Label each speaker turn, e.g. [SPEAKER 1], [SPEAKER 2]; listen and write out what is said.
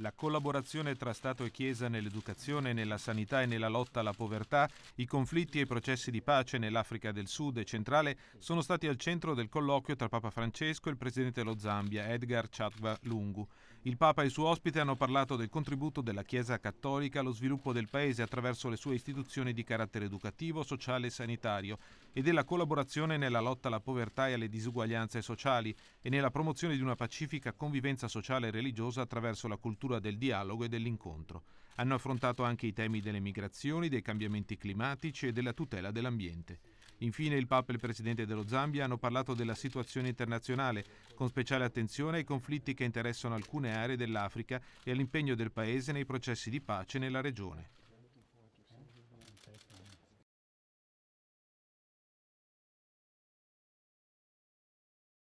[SPEAKER 1] la collaborazione tra Stato e Chiesa nell'educazione, nella sanità e nella lotta alla povertà, i conflitti e i processi di pace nell'Africa del Sud e centrale sono stati al centro del colloquio tra Papa Francesco e il presidente dello Zambia, Edgar Chatwa Lungu. Il Papa e il suo ospite hanno parlato del contributo della Chiesa cattolica allo sviluppo del Paese attraverso le sue istituzioni di carattere educativo, sociale e sanitario e della collaborazione nella lotta alla povertà e alle disuguaglianze sociali e nella promozione di una pacifica convivenza sociale e religiosa attraverso la cultura cultura del dialogo e dell'incontro. Hanno affrontato anche i temi delle migrazioni, dei cambiamenti climatici e della tutela dell'ambiente. Infine il Papa e il Presidente dello Zambia hanno parlato della situazione internazionale, con speciale attenzione ai conflitti che interessano alcune aree dell'Africa e all'impegno del Paese nei processi di pace nella regione.